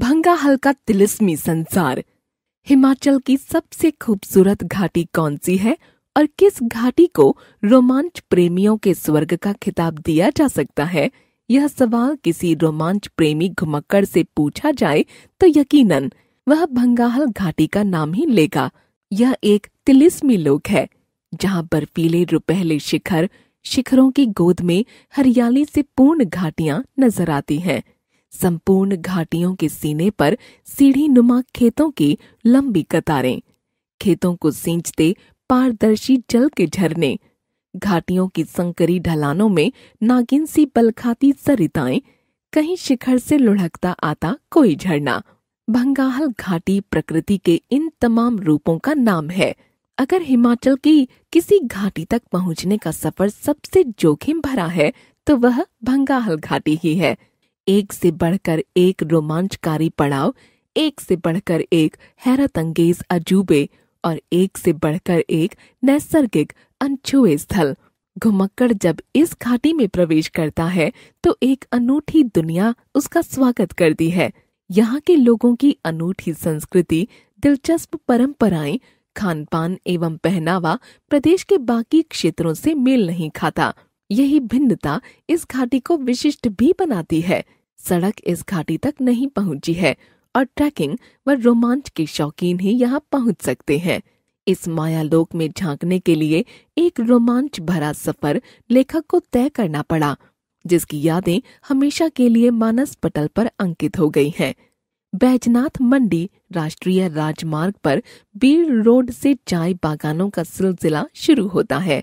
भंगा हल्का तिलिस्मी संसार हिमाचल की सबसे खूबसूरत घाटी कौन सी है और किस घाटी को रोमांच प्रेमियों के स्वर्ग का खिताब दिया जा सकता है यह सवाल किसी रोमांच प्रेमी घुमक्कड़ से पूछा जाए तो यकीनन वह भंगाहल घाटी का नाम ही लेगा यह एक तिलिस्मी लोक है जहाँ बर्फीले रुपहले शिखर शिखरों की गोद में हरियाली से पूर्ण घाटियां नजर आती हैं संपूर्ण घाटियों के सीने पर सीढ़ी नुमा खेतों की लंबी कतारें खेतों को सींचते पारदर्शी जल के झरने घाटियों की संकरी ढलानों में नागिन सी बलखाती सरिताएं कहीं शिखर से लुढ़कता आता कोई झरना भंगाहल घाटी प्रकृति के इन तमाम रूपों का नाम है अगर हिमाचल की किसी घाटी तक पहुंचने का सफर सबसे जोखिम भरा है तो वह भंगाहल घाटी ही है एक से बढ़कर एक रोमांचकारी पड़ाव एक से बढ़कर एक हैरत अंगेज अजूबे और एक से बढ़कर एक नैसर्गिक अनछुए स्थल घुमक्कड़ जब इस घाटी में प्रवेश करता है तो एक अनूठी दुनिया उसका स्वागत करती है यहाँ के लोगों की अनूठी संस्कृति दिलचस्प परंपराएं खान पान एवं पहनावा प्रदेश के बाकी क्षेत्रों से मेल नहीं खाता यही भिन्नता इस घाटी को विशिष्ट भी बनाती है सड़क इस घाटी तक नहीं पहुंची है और ट्रैकिंग व रोमांच के शौकीन ही यहाँ पहुंच सकते हैं इस मायालोक में झांकने के लिए एक रोमांच भरा सफर लेखक को तय करना पड़ा जिसकी यादें हमेशा के लिए मानस पटल पर अंकित हो गई हैं। बैजनाथ मंडी राष्ट्रीय राजमार्ग पर बीर रोड से चाय बागानों का सिलसिला शुरू होता है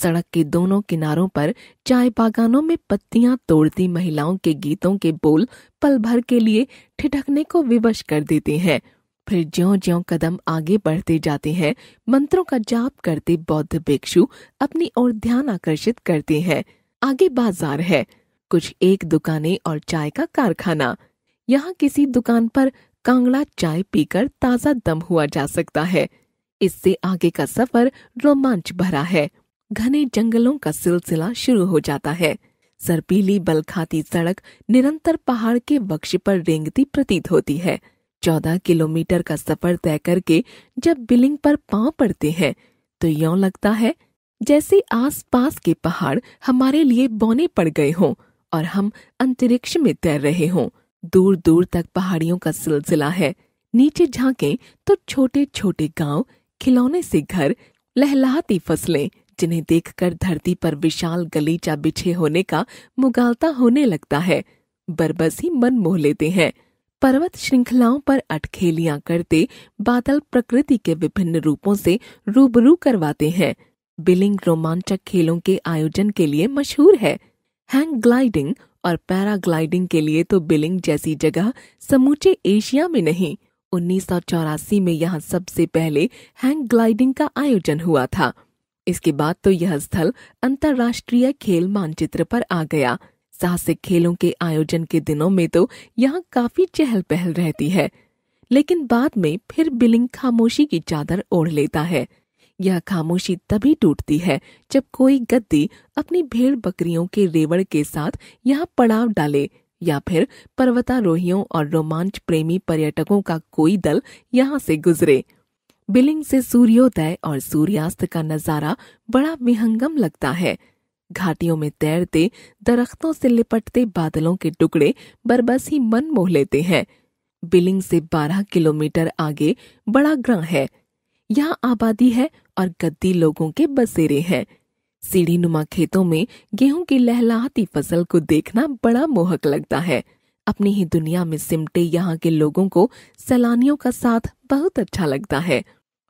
सड़क के दोनों किनारों पर चाय बागानों में पत्तियां तोड़ती महिलाओं के गीतों के बोल पल भर के लिए ठिठकने को विवश कर देते हैं फिर ज्यो ज्यो कदम आगे बढ़ते जाते हैं मंत्रों का जाप करते बौद्ध भिक्षु अपनी ओर ध्यान आकर्षित करते हैं आगे बाजार है कुछ एक दुकानें और चाय का कारखाना यहाँ किसी दुकान पर कांगड़ा चाय पीकर ताजा दम हुआ जा सकता है इससे आगे का सफर रोमांच भरा है घने जंगलों का सिलसिला शुरू हो जाता है सरपीली बलखाती सड़क निरंतर पहाड़ के वक्ष पर रेंगती प्रतीत होती है चौदह किलोमीटर का सफर तय करके जब बिलिंग पर पांव पड़ते हैं तो यौ लगता है जैसे आसपास के पहाड़ हमारे लिए बौने पड़ गए हों और हम अंतरिक्ष में तैर रहे हों दूर दूर तक पहाड़ियों का सिलसिला है नीचे झांके तो छोटे छोटे गांव खिलौने से घर लहलाती फसलें जिन्हें देखकर धरती पर विशाल गलीचा बिछे होने का मुगालता होने लगता है बरबस ही मन मोह लेते हैं पर्वत श्रृंखलाओं पर अटखेलियां करते बादल प्रकृति के विभिन्न रूपों से रूबरू करवाते हैं बिलिंग रोमांचक खेलों के आयोजन के लिए मशहूर है हैंग ग्लाइडिंग और पैराग्लाइडिंग के लिए तो बिलिंग जैसी जगह समूचे एशिया में नहीं उन्नीस में यहाँ सबसे पहले हैंग ग्लाइडिंग का आयोजन हुआ था इसके बाद तो यह स्थल अंतर्राष्ट्रीय खेल मानचित्र पर आ गया साहसिक खेलों के आयोजन के दिनों में तो यहाँ काफी चहल पहल रहती है लेकिन बाद में फिर बिलिंग खामोशी की चादर ओढ़ लेता है यह खामोशी तभी टूटती है जब कोई गद्दी अपनी भेड़ बकरियों के रेवड़ के साथ यहाँ पड़ाव डाले या फिर पर्वतारोहियों और रोमांच प्रेमी पर्यटकों का कोई दल यहाँ से गुजरे बिलिंग से सूर्योदय और सूर्यास्त का नज़ारा बड़ा विहंगम लगता है घाटियों में तैरते दरख्तों से लिपटते बादलों के टुकड़े बरबस ही मन मोह लेते हैं बिलिंग से बारह किलोमीटर आगे बड़ा ग्रह है यहाँ आबादी है और गद्दी लोगों के बसेरे हैं सीढ़ी नुमा खेतों में गेहूं की लहलाहती फसल को देखना बड़ा मोहक लगता है अपनी ही दुनिया में सिमटे यहाँ के लोगों को सैलानियों का साथ बहुत अच्छा लगता है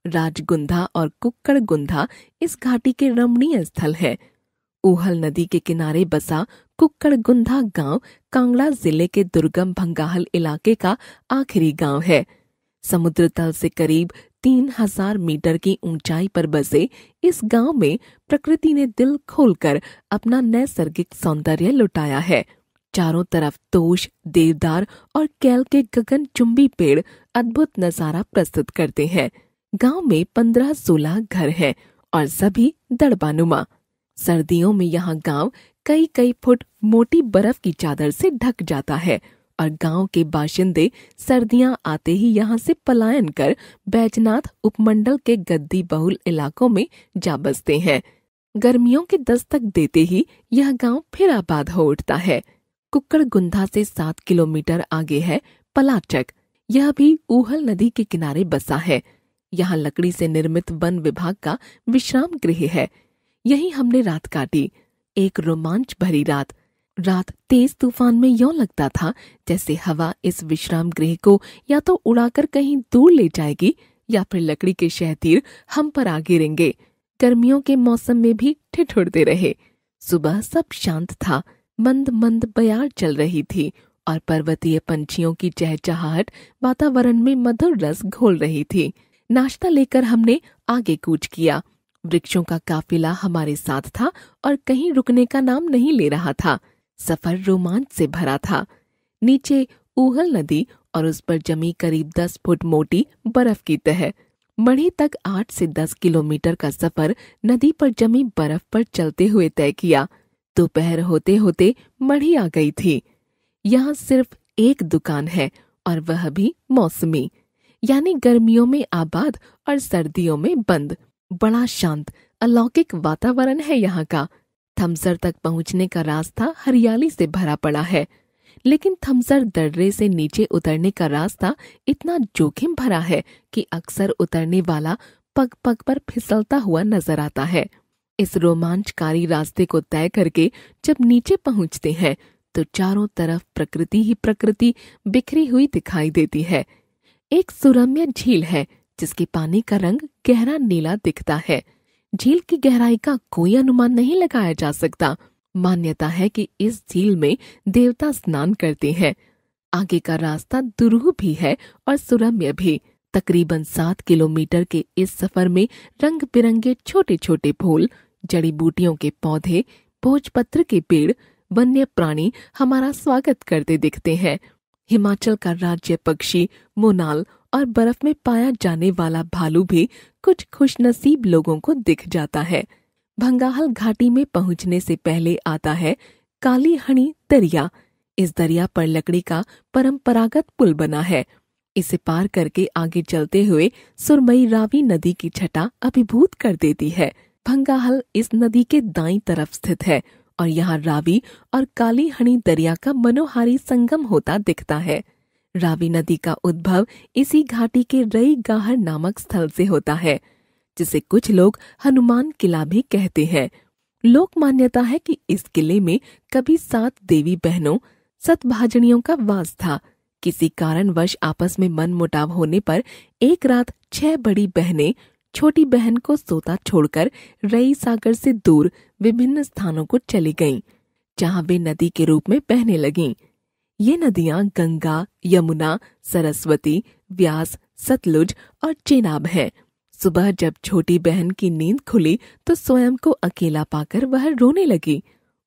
राजगुंधा और गुंधा इस घाटी के रमणीय स्थल है उहल नदी के किनारे बसा कुक्कड़ गुंधा गांव कांगड़ा जिले के दुर्गम भंगाहल इलाके का आखिरी गांव है समुद्र तल से करीब तीन हजार मीटर की ऊंचाई पर बसे इस गांव में प्रकृति ने दिल खोलकर अपना नैसर्गिक सौंदर्य लुटाया है चारों तरफ तोश देवदार और कैल के गगन चुंबी पेड़ अद्भुत नजारा प्रस्तुत करते हैं गांव में पंद्रह सोलह घर हैं और सभी दड़बानुमा सर्दियों में यहाँ गांव कई कई फुट मोटी बर्फ की चादर से ढक जाता है और गांव के बाशिंदे सर्दियां आते ही यहाँ से पलायन कर बैजनाथ उपमंडल के गद्दी बहुल इलाकों में जा बसते हैं गर्मियों के दस्तक देते ही यह गांव फिर आबाद हो उठता है कुक्कड़गुंधा से सात किलोमीटर आगे है पलाचक यह भी ऊहल नदी के किनारे बसा है यहाँ लकड़ी से निर्मित वन विभाग का विश्राम गृह है यही हमने रात काटी एक रोमांच भरी रात रात तेज तूफान में यो लगता था जैसे हवा इस विश्राम गृह को या तो उड़ाकर कहीं दूर ले जाएगी या फिर लकड़ी के शहतीर हम पर आ गिरेंगे गर्मियों के मौसम में भी ठिठुरते रहे सुबह सब शांत था मंद मंद बयार चल रही थी और पर्वतीय पंछियों की चहचहाट वातावरण में मधुर रस घोल रही थी नाश्ता लेकर हमने आगे कूच किया वृक्षों का काफिला हमारे साथ था और कहीं रुकने का नाम नहीं ले रहा था सफर रोमांच से भरा था नीचे ऊहल नदी और उस पर जमी करीब दस फुट मोटी बर्फ की तह मढ़ी तक आठ से दस किलोमीटर का सफर नदी पर जमी बर्फ पर चलते हुए तय किया दोपहर होते होते मढ़ी आ गई थी यहाँ सिर्फ एक दुकान है और वह भी मौसमी यानी गर्मियों में आबाद और सर्दियों में बंद बड़ा शांत अलौकिक वातावरण है यहाँ का थमसर तक पहुँचने का रास्ता हरियाली से भरा पड़ा है लेकिन थमसर दर्रे से नीचे उतरने का रास्ता इतना जोखिम भरा है कि अक्सर उतरने वाला पग पग पर फिसलता हुआ नजर आता है इस रोमांचकारी रास्ते को तय करके जब नीचे पहुंचते हैं तो चारों तरफ प्रकृति ही प्रकृति बिखरी हुई दिखाई देती है एक सुरम्य झील है जिसके पानी का रंग गहरा नीला दिखता है झील की गहराई का कोई अनुमान नहीं लगाया जा सकता मान्यता है कि इस झील में देवता स्नान करते हैं आगे का रास्ता दुरूह भी है और सुरम्य भी तकरीबन सात किलोमीटर के इस सफर में रंग बिरंगे छोटे छोटे फूल जड़ी बूटियों के पौधे भोजपत्र के पेड़ वन्य प्राणी हमारा स्वागत करते दिखते हैं हिमाचल का राज्य पक्षी मोनाल और बर्फ में पाया जाने वाला भालू भी कुछ खुशनसीब लोगों को दिख जाता है भंगाहल घाटी में पहुंचने से पहले आता है काली हणी दरिया इस दरिया पर लकड़ी का परंपरागत पुल बना है इसे पार करके आगे चलते हुए सुरमई रावी नदी की छटा अभिभूत कर देती है भंगाहल इस नदी के दाई तरफ स्थित है और यहाँ रावी और काली दरिया का मनोहारी संगम होता दिखता है रावी नदी का उद्भव इसी घाटी के रई गाहर नामक स्थल से होता है जिसे कुछ लोग हनुमान किला भी कहते हैं लोक मान्यता है कि इस किले में कभी सात देवी बहनों सतभाजनियों का वास था किसी कारणवश आपस में मन मुटाव होने पर एक रात छह बड़ी बहनें छोटी बहन को सोता छोड़कर रई सागर से दूर विभिन्न स्थानों को चली गईं, जहाँ वे नदी के रूप में बहने लगी ये नदियाँ गंगा यमुना सरस्वती व्यास सतलुज और चेनाब हैं। सुबह जब छोटी बहन की नींद खुली तो स्वयं को अकेला पाकर वह रोने लगी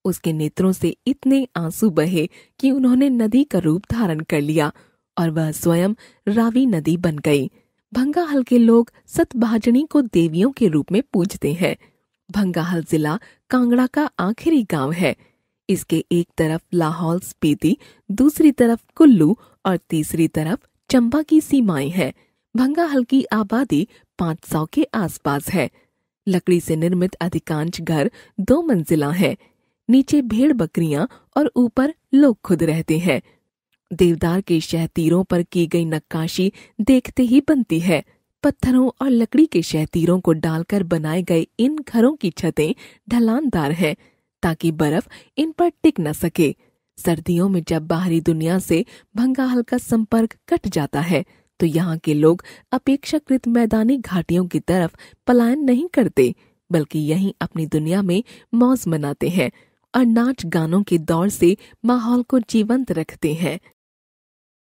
उसके नेत्रों से इतने आंसू बहे कि उन्होंने नदी का रूप धारण कर लिया और वह स्वयं रावी नदी बन गई भंगाहल के लोग सतभाजनी को देवियों के रूप में पूजते हैं भंगाहल जिला कांगड़ा का आखिरी गांव है इसके एक तरफ लाहौल स्पीति दूसरी तरफ कुल्लू और तीसरी तरफ चंबा की सीमाएं हैं भंगाहल की आबादी 500 के आसपास है लकड़ी से निर्मित अधिकांश घर दो मंजिला है नीचे भेड़ बकरियां और ऊपर लोग खुद रहते हैं देवदार के शहतीरों पर की गई नक्काशी देखते ही बनती है पत्थरों और लकड़ी के शहतीरों को डालकर बनाए गए इन घरों की छतें ढलानदार है ताकि बर्फ इन पर टिक न सके सर्दियों में जब बाहरी दुनिया से भंगाहल का संपर्क कट जाता है तो यहाँ के लोग अपेक्षाकृत मैदानी घाटियों की तरफ पलायन नहीं करते बल्कि यहीं अपनी दुनिया में मौज मनाते हैं और नाच गानों के दौर से माहौल को जीवंत रखते हैं